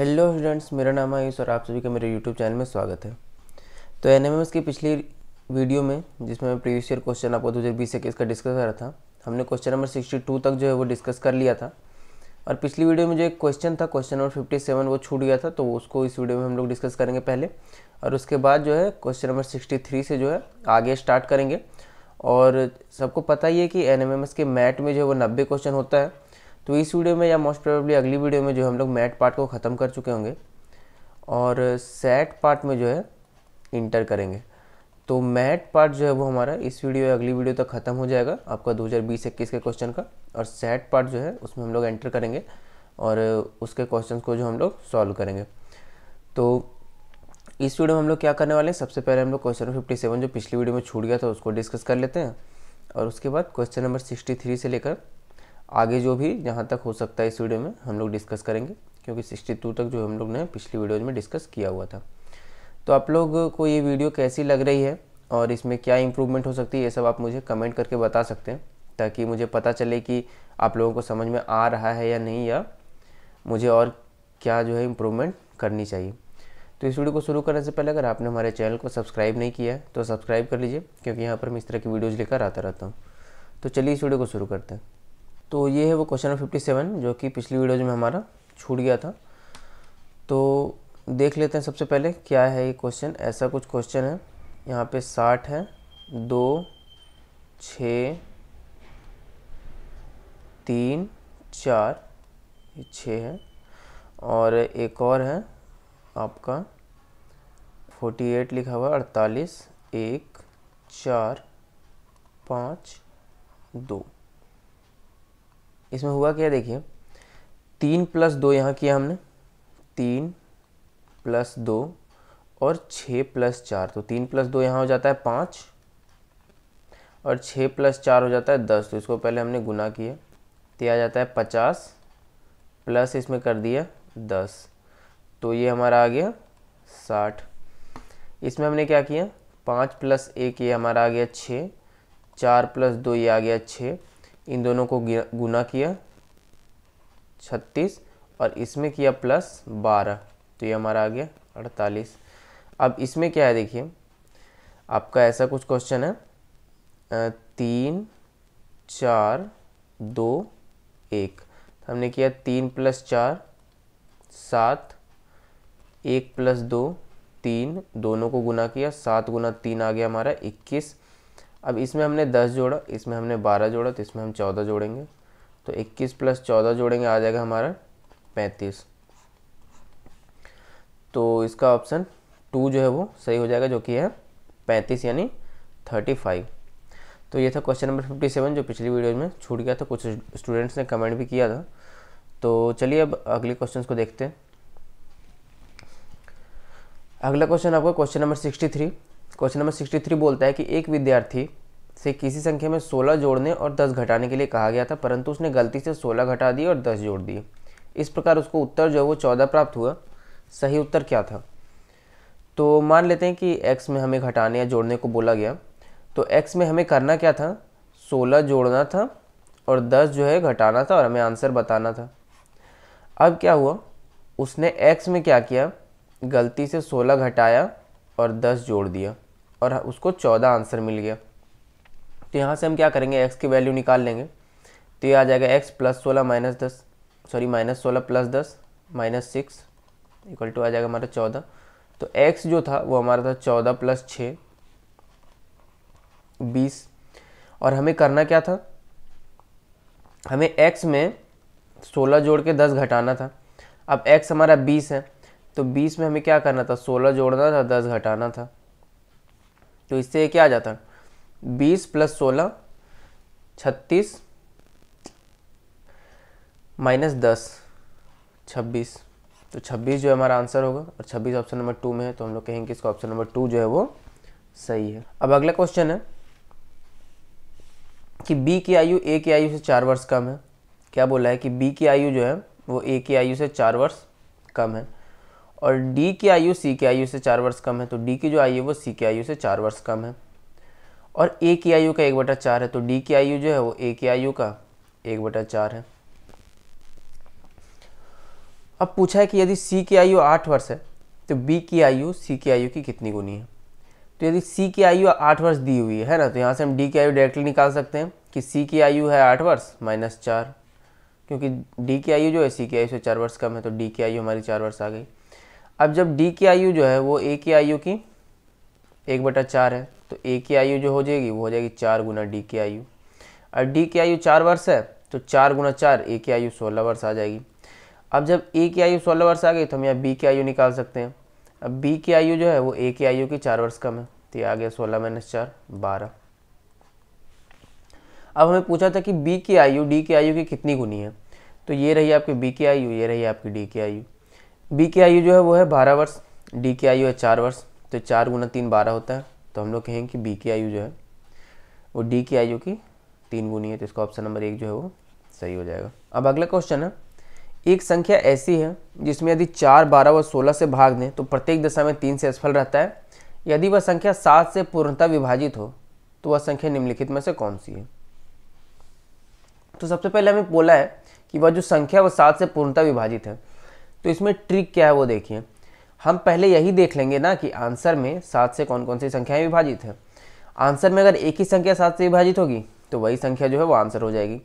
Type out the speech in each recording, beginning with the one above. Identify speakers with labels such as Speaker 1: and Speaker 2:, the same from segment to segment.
Speaker 1: hello students मेरा नाम आयुष और आप सभी का मेरे यूट्यूब चैनल में स्वागत है तो एन एम की पिछली वीडियो में जिसमें मैं प्रीवियस ईयर क्वेश्चन आपको दो हज़ार बीस इक्कीस का डिस्कस कर रहा था हमने क्वेश्चन नंबर सिक्सटी टू तक जो है वो डिस्कस कर लिया था और पिछली वीडियो में जो एक क्वेश्चन था क्वेश्चन नंबर फिफ्टी सेवन वो छूट गया था तो उसको इस वीडियो में हम लोग डिस्कस करेंगे पहले और उसके बाद जो है क्वेश्चन नंबर सिक्सटी थ्री से जो है आगे स्टार्ट करेंगे और सबको पता ही है कि एन के मैट में जो है वो नब्बे क्वेश्चन होता है तो इस वीडियो में या मोस्ट प्रोबेबली अगली वीडियो में जो हम लोग मैट पार्ट को ख़त्म कर चुके होंगे और सेट पार्ट में जो है इंटर करेंगे तो मैट पार्ट जो है वो हमारा इस वीडियो या अगली वीडियो तक ख़त्म हो जाएगा आपका बीस इक्कीस के क्वेश्चन का और सेट पार्ट जो है उसमें हम लोग एंटर करेंगे और उसके क्वेश्चन को जो हम लोग सॉल्व करेंगे तो इस वीडियो में हम लोग क्या करने वाले हैं सबसे पहले हम लोग क्वेश्चन फिफ्टी सेवन जो पिछली वीडियो में छूट गया था उसको डिस्कस कर लेते हैं और उसके बाद क्वेश्चन नंबर सिक्सटी थ्री से लेकर आगे जो भी जहाँ तक हो सकता है इस वीडियो में हम लोग डिस्कस करेंगे क्योंकि सिक्सटी टू तक जो हम लोग ने पिछली वीडियोज में डिस्कस किया हुआ था तो आप लोग को ये वीडियो कैसी लग रही है और इसमें क्या इम्प्रूवमेंट हो सकती है ये सब आप मुझे कमेंट करके बता सकते हैं ताकि मुझे पता चले कि आप लोगों को समझ में आ रहा है या नहीं या मुझे और क्या जो है इम्प्रूवमेंट करनी चाहिए तो इस वीडियो को शुरू करने से पहले अगर आपने हमारे चैनल को सब्सक्राइब नहीं किया है तो सब्सक्राइब कर लीजिए क्योंकि यहाँ पर मैं इस तरह की वीडियोज़ लेकर आता रहता हूँ तो चलिए इस वीडियो को शुरू करते हैं तो ये है वो क्वेश्चन नंबर फिफ्टी सेवन जो कि पिछली वीडियोज में हमारा छूट गया था तो देख लेते हैं सबसे पहले क्या है ये क्वेश्चन ऐसा कुछ क्वेश्चन है यहाँ पे साठ है दो छ तीन चार ये छः है और एक और है आपका फोर्टी एट लिखा हुआ अड़तालीस एक चार पाँच दो इसमें हुआ क्या देखिए तीन प्लस दो यहाँ किया हमने तीन प्लस दो और छः प्लस चार तो तीन प्लस दो यहाँ हो जाता है पाँच और छः प्लस चार हो जाता है दस तो इसको पहले हमने गुना किया तो आ जाता है पचास प्लस इसमें कर दिया दस तो ये हमारा आ गया साठ इसमें हमने क्या किया पाँच प्लस एक ये हमारा आ गया छः चार प्लस दो ये आ गया छः इन दोनों को गुना किया छत्तीस और इसमें किया प्लस बारह तो ये हमारा आ गया अड़तालीस अब इसमें क्या है देखिए आपका ऐसा कुछ क्वेश्चन है तीन चार दो एक तो हमने किया तीन प्लस चार सात एक प्लस दो तीन दोनों को गुना किया सात गुना तीन आ गया हमारा इक्कीस अब इसमें हमने दस जोड़ा इसमें हमने बारह जोड़ा तो इसमें हम चौदह जोड़ेंगे तो इक्कीस प्लस चौदह जोड़ेंगे आ जाएगा हमारा पैंतीस तो इसका ऑप्शन टू जो है वो सही हो जाएगा जो कि है पैंतीस यानी थर्टी फाइव तो ये था क्वेश्चन नंबर फिफ्टी सेवन जो पिछली वीडियो में छूट गया था कुछ स्टूडेंट्स ने कमेंट भी किया था तो चलिए अब अगले क्वेश्चन को देखते हैं अगला क्वेश्चन आपका question number sixty three question number sixty three बोलता है कि एक विद्यार्थी से किसी संख्या में सोलह जोड़ने और दस घटाने के लिए कहा गया था परंतु उसने गलती से सोलह घटा दी और दस जोड़ दिए इस प्रकार उसको उत्तर जो है वो चौदह प्राप्त हुआ सही उत्तर क्या था तो मान लेते हैं कि एक्स में हमें घटाने या जोड़ने को बोला गया तो एक्स में हमें करना क्या था सोलह जोड़ना था और दस जो है घटाना था और हमें आंसर बताना था अब क्या हुआ उसने एक्स में क्या किया गलती से सोलह घटाया और दस जोड़ दिया और उसको चौदह आंसर मिल गया तो यहाँ से हम क्या करेंगे एक्स की वैल्यू निकाल लेंगे तो ये आ जाएगा एक्स प्लस सोलह माइनस दस सॉरी माइनस सोलह प्लस दस माइनस सिक्स इक्वल टू आ जाएगा हमारा चौदह तो एक्स जो था वो हमारा था चौदह प्लस छः बीस और हमें करना क्या था हमें एक्स में सोलह जोड़ के दस घटाना था अब एक्स हमारा बीस है तो बीस में हमें क्या करना था सोलह जोड़ना था दस घटाना था तो इससे क्या आ जाता बीस प्लस सोलह छत्तीस माइनस दस छब्बीस तो छब्बीस जो है हमारा आंसर होगा और छब्बीस ऑप्शन नंबर टू में है तो हम लोग कहेंगे इसका ऑप्शन नंबर टू जो है वो सही है अब अगला क्वेश्चन है कि बी की आयु ए की आयु से चार वर्ष कम है क्या बोला है कि बी की आयु जो है वो ए की आयु से चार वर्ष कम है और डी की आयु सी की आयु से चार वर्ष कम है तो डी की जो आयु है वो सी की आयु से चार वर्ष कम है और ए की आयु का एक बटा चार है तो डी की आयु जो है वो ए की आयु का एक बटा चार है अब पूछा है कि यदि सी की आयु आठ वर्ष है तो बी की आयु सी की आयु की कितनी गुनी है तो यदि सी की आयु आठ वर्ष दी हुई है, है ना तो यहाँ से हम डी की आयु डायरेक्टली निकाल सकते हैं कि सी की आयु है आठ वर्ष माइनस चार क्योंकि डी की आयु जो है सी की आयु से चार वर्ष कम है तो डी की आयु हमारी चार वर्ष आ गई अब जब डी की आयु जो है वो ए की आयु की एक बटा चार है तो ए की आयु जो हो जाएगी वो हो जाएगी चार गुना डी की आयु और डी की आयु चार वर्ष है तो चार गुना चार ए की आयु सोलह वर्ष आ जाएगी अब जब ए की आयु सोलह वर्ष आ गई तो हम यहाँ बी की आयु निकाल सकते हैं अब बी की आयु जो है वो ए की आयु की चार वर्ष कम है तो ये आ गया सोलह माइनस चार बारह अब हमें पूछा था कि बी की आयु डी की आयु की कितनी गुनी है तो ये रही आपकी बी की आयु ये रही आपकी डी की आयु बी की आयु जो है वो है बारह वर्ष डी की आयु है चार वर्ष तो चार गुना तीन बारह होता है तो हम लोग कहेंगे कि बी की आयु जो है वो डी की आयु की तीन गुनी है तो इसका ऑप्शन नंबर एक जो है वो सही हो जाएगा अब अगला क्वेश्चन है एक संख्या ऐसी है जिसमें यदि चार बारह व सोलह से भाग दें तो प्रत्येक दशा में तीन से असफल रहता है यदि वह संख्या सात से पूर्णता विभाजित हो तो वह संख्या निम्नलिखित में से कौन सी है तो सबसे पहले हमें बोला है कि वह जो संख्या वह सात से पूर्णता विभाजित है तो इसमें ट्रिक क्या है वो देखिए हम पहले यही देख लेंगे ना कि आंसर में सात से कौन कौन सी संख्याएं विभाजित है आंसर में अगर एक ही संख्या सात से विभाजित होगी तो वही संख्या जो है वो आंसर हो जाएगी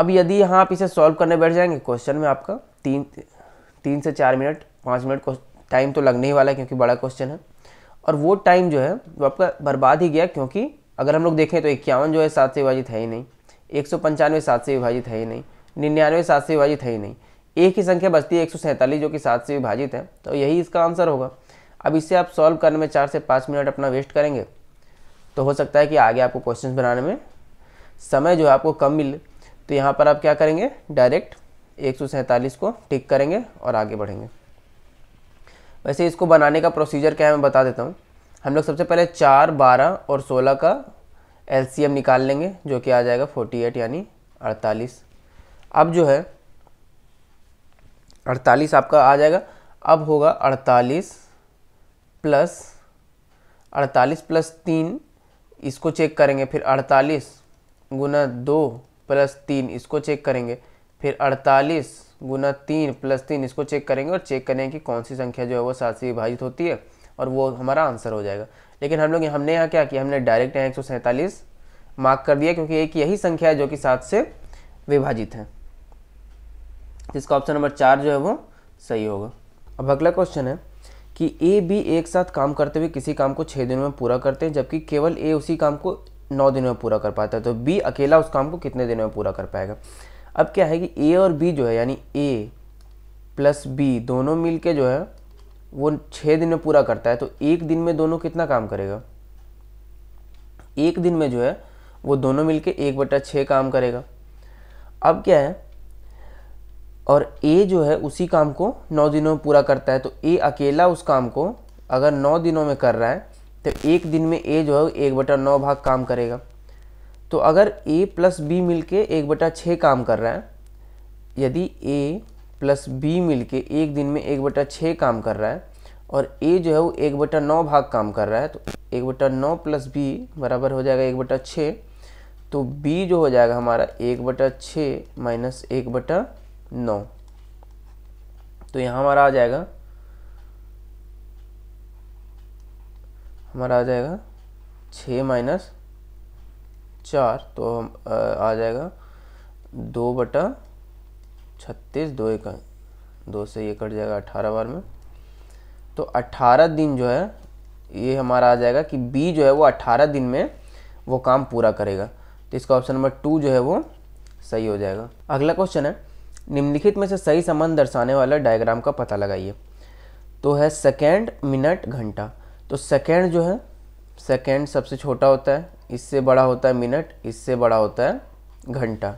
Speaker 1: अब यदि यहाँ आप इसे सॉल्व करने बैठ जाएंगे क्वेश्चन में आपका तीन तीन से चार मिनट पाँच मिनट टाइम तो लगने ही वाला है क्योंकि बड़ा क्वेश्चन है और वो टाइम जो है वो आपका बर्बाद ही गया क्योंकि अगर हम लोग देखें तो इक्यावन जो है सात से विभाजित है ही नहीं एक सौ पंचानवे सात से विभाजित है ही नहीं निन्यानवे सात से विभाजित है ही नहीं एक ही संख्या बचती है एक जो कि सात से विभाजित है तो यही इसका आंसर होगा अब इसे आप सॉल्व करने में चार से पाँच मिनट अपना वेस्ट करेंगे तो हो सकता है कि आगे आपको क्वेश्चन बनाने में समय जो है आपको कम मिले तो यहाँ पर आप क्या करेंगे डायरेक्ट एक को टिक करेंगे और आगे बढ़ेंगे वैसे इसको बनाने का प्रोसीजर क्या है मैं बता देता हूँ हम लोग सबसे पहले चार बारह और सोलह का एल निकाल लेंगे जो कि आ जाएगा फोर्टी एट यानी अड़तालीस अब जो है अड़तालीस आपका आ जाएगा अब होगा अड़तालीस प्लस अड़तालीस प्लस तीन इसको चेक करेंगे फिर अड़तालीस गुना दो प्लस तीन इसको चेक करेंगे फिर अड़तालीस गुना तीन प्लस तीन इसको चेक करेंगे और चेक करेंगे कि कौन सी संख्या जो है वो सात से विभाजित होती है और वो हमारा आंसर हो जाएगा लेकिन हम लोग हमने यहाँ क्या किया हमने डायरेक्ट यहाँ एक मार्क कर दिया क्योंकि एक यही संख्या है जो कि सात से विभाजित है जिसका ऑप्शन नंबर चार जो है वो सही होगा अब अगला क्वेश्चन है कि ए बी एक साथ काम करते हुए किसी काम को छः दिनों में पूरा करते हैं जबकि केवल ए उसी काम को नौ दिनों में पूरा कर पाता है तो बी अकेला उस काम को कितने दिनों में पूरा कर पाएगा अब क्या है कि ए और बी जो है यानी ए प्लस बी दोनों मिल जो है वो छः दिन में पूरा करता है तो एक दिन में दोनों कितना काम करेगा एक दिन में जो है वो दोनों मिलके एक बटा छः काम करेगा अब क्या है और ए जो है उसी काम को नौ दिनों में पूरा करता है तो ए अकेला उस काम को अगर नौ दिनों में कर रहा है तो एक दिन में ए जो है एक बटा नौ भाग काम करेगा तो अगर ए प्लस बी मिल के एक बटा छः काम कर रहा है यदि ए प्लस बी मिल के एक दिन में एक बटा छः काम कर रहा है और ए जो है वो एक बटा नौ भाग काम कर रहा है तो एक बटा नौ प्लस बी बराबर हो जाएगा एक बटा छः तो बी जो हो जाएगा हमारा एक बटा छः माइनस एक बटा नौ तो यहाँ हमारा आ जाएगा हमारा आ जाएगा छः माइनस चार तो हम आ जाएगा दो बटा छत्तीस दो एक दो से ये कट जाएगा अठारह बार में तो अठारह दिन जो है ये हमारा आ जाएगा कि बी जो है वो अट्ठारह दिन में वो काम पूरा करेगा तो इसका ऑप्शन नंबर टू जो है वो सही हो जाएगा अगला क्वेश्चन है निम्नलिखित में से सही संबंध दर्शाने वाला डायग्राम का पता लगाइए तो है सेकेंड मिनट घंटा तो सेकेंड जो है सेकेंड सबसे छोटा होता है इससे बड़ा होता है मिनट इससे बड़ा होता है घंटा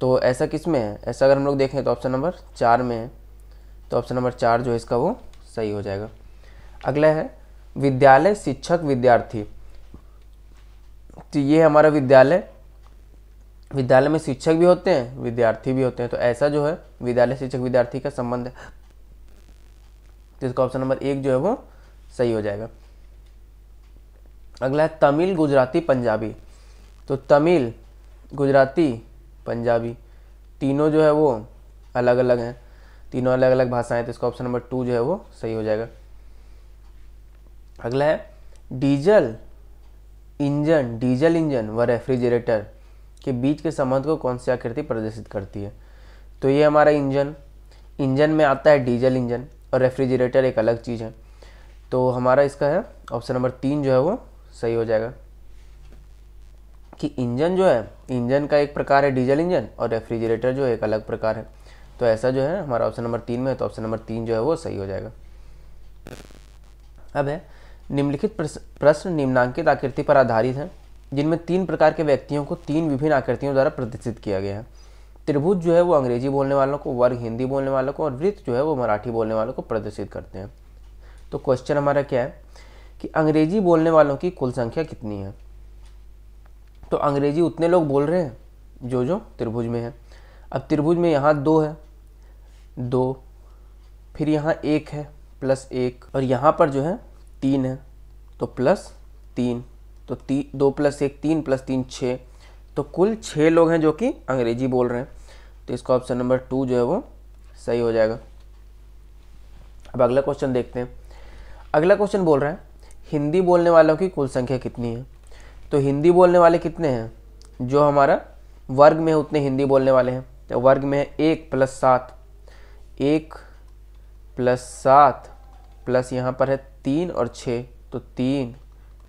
Speaker 1: तो ऐसा किस में है ऐसा अगर हम लोग देखें तो ऑप्शन नंबर चार में है तो ऑप्शन नंबर चार जो है इसका वो सही हो जाएगा अगला है विद्यालय शिक्षक विद्यार्थी तो ये हमारा विद्यालय विद्यालय में शिक्षक भी होते हैं विद्यार्थी भी होते हैं तो ऐसा जो है विद्यालय शिक्षक विद्यार्थी का संबंध है तो इसका ऑप्शन नंबर एक जो है वो सही हो जाएगा अगला है तमिल गुजराती पंजाबी तो तमिल गुजराती पंजाबी तीनों जो है वो अलग अलग हैं तीनों अलग अलग भाषाएं तो इसका ऑप्शन नंबर टू जो है वो सही हो जाएगा अगला है डीजल इंजन डीजल इंजन व रेफ्रिजरेटर के बीच के संबंध को कौन सी आकृति प्रदर्शित करती है तो ये हमारा इंजन इंजन में आता है डीजल इंजन और रेफ्रिजरेटर एक अलग चीज़ है तो हमारा इसका है ऑप्शन नंबर तीन जो है वो सही हो जाएगा कि इंजन जो है इंजन का एक प्रकार है डीजल इंजन और रेफ्रिजरेटर जो है एक अलग प्रकार है तो ऐसा जो है हमारा ऑप्शन नंबर तीन में है तो ऑप्शन नंबर तीन जो है वो सही हो जाएगा अब है निम्नलिखित प्रश्न निम्नांकित आकृति पर आधारित है जिनमें तीन प्रकार के व्यक्तियों को तीन विभिन्न आकृतियों द्वारा प्रदर्शित किया गया है त्रिभुज जो है वो अंग्रेजी बोलने वालों को वर्ग हिंदी बोलने वालों को और वृत्त जो है वो मराठी बोलने वालों को प्रदर्शित करते हैं तो क्वेश्चन हमारा क्या है कि अंग्रेजी बोलने वालों की कुल संख्या कितनी है तो अंग्रेजी उतने लोग बोल रहे हैं जो जो त्रिभुज में है अब त्रिभुज में यहाँ दो है दो फिर यहाँ एक है प्लस एक और यहाँ पर जो है तीन है तो प्लस तीन तो ती दो प्लस एक तीन प्लस तीन छः तो कुल छः लोग हैं जो कि अंग्रेजी बोल रहे हैं तो इसका ऑप्शन नंबर टू जो है वो सही हो जाएगा अब अगला क्वेश्चन देखते हैं अगला क्वेश्चन बोल रहा है हिंदी बोलने वालों की कुल संख्या कितनी है तो हिंदी बोलने वाले कितने हैं जो हमारा वर्ग में उतने हिंदी बोलने वाले हैं तो वर्ग में है एक प्लस सात एक प्लस सात प्लस यहाँ पर है तीन और छः तो तीन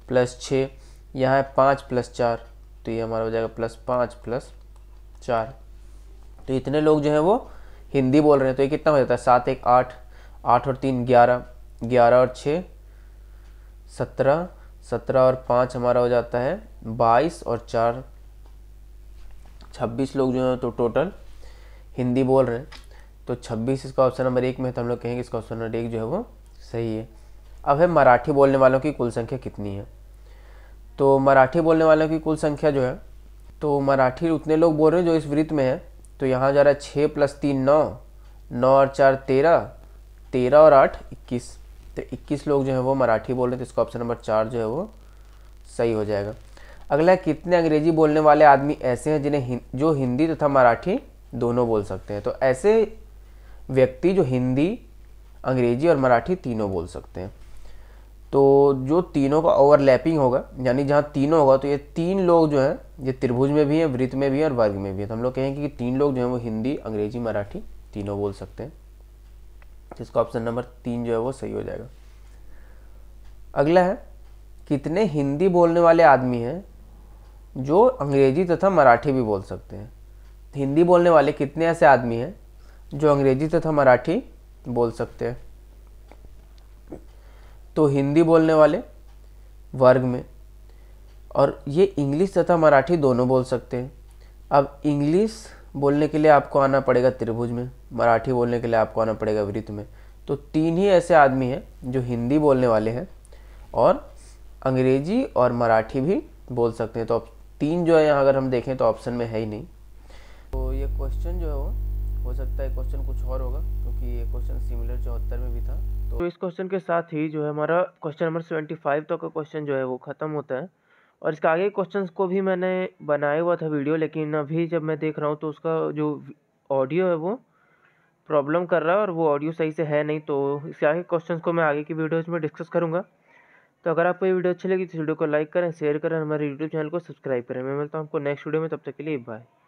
Speaker 1: प्लस छः यहाँ है पाँच प्लस चार तो ये हमारा हो जाएगा प्लस पाँच प्लस चार तो इतने लोग जो हैं वो हिंदी बोल रहे हैं तो ये कितना हो जाता है सात एक आठ आठ और तीन ग्यारह ग्यारह और छः सत्रह सत्रह और पाँच हमारा हो जाता है बाईस और चार छब्बीस लोग जो हैं तो टोटल हिंदी बोल रहे हैं तो छब्बीस इसका ऑप्शन नंबर एक में है तो हम लोग कहेंगे इसका ऑप्शन नंबर एक जो है वो सही है अब है मराठी बोलने वालों की कुल संख्या कितनी है तो मराठी बोलने वालों की कुल संख्या जो है तो मराठी उतने लोग बोल रहे हैं जो इस वृत्त में है तो यहाँ जा रहा है छः प्लस तीन नौ नौ और चार तेरह तेरह और आठ इक्कीस तो इक्कीस लोग जो है वो मराठी बोल रहे हैं तो इसका ऑप्शन नंबर चार जो है वो सही हो जाएगा अगला कितने अंग्रेजी बोलने वाले आदमी ऐसे हैं जिन्हें जो हिंदी तथा तो मराठी दोनों बोल सकते हैं तो ऐसे व्यक्ति जो हिंदी अंग्रेजी और मराठी तीनों बोल सकते हैं तो जो तीनों का ओवरलैपिंग होगा यानी जहाँ तीनों होगा तो ये तीन लोग जो हैं ये त्रिभुज में भी हैं वृत्त में भी हैं और वर्ग में भी हैं तो हम लोग कहेंगे कि तीन लोग जो हैं वो हिंदी अंग्रेजी मराठी तीनों बोल सकते हैं जिसका ऑप्शन नंबर तीन जो है वो सही हो जाएगा अगला है कितने हिंदी बोलने वाले आदमी हैं जो अंग्रेजी तथा मराठी भी बोल सकते हैं हिंदी बोलने वाले कितने ऐसे आदमी हैं जो अंग्रेजी तथा मराठी बोल सकते हैं तो हिंदी बोलने वाले वर्ग में और ये इंग्लिश तथा मराठी दोनों बोल सकते हैं अब इंग्लिश बोलने के लिए आपको आना पड़ेगा त्रिभुज में मराठी बोलने के लिए आपको आना पड़ेगा वृत्त में तो तीन ही ऐसे आदमी हैं जो हिंदी बोलने वाले हैं और अंग्रेजी और मराठी भी बोल सकते हैं तो तीन जो है यहाँ अगर हम देखें तो ऑप्शन में है ही नहीं तो ये क्वेश्चन जो है वो हो सकता है क्वेश्चन कुछ और होगा क्योंकि तो ये क्वेश्चन सिमिलर चौहत्तर में भी था तो, तो इस क्वेश्चन के साथ ही जो है हमारा क्वेश्चन नंबर सेवेंटी फाइव तक का क्वेश्चन जो है वो ख़त्म होता है और इसके आगे क्वेश्चन को भी मैंने बनाया हुआ था वीडियो लेकिन अभी जब मैं देख रहा हूँ तो उसका जो ऑडियो है वो प्रॉब्लम कर रहा है और वो ऑडियो सही से है नहीं तो इसके आगे क्वेश्चन को मैं आगे की वीडियोज़ में डिस्कस करूँगा तो अगर आपको ये वीडियो अच्छी लगी तो वीडियो को लाइक करें शेयर करें हमारे यूट्यूब चैनल को सब्सक्राइब करें मैं मिलता हूँ आपको नेक्स्ट वीडियो में तब तक के लिए बाय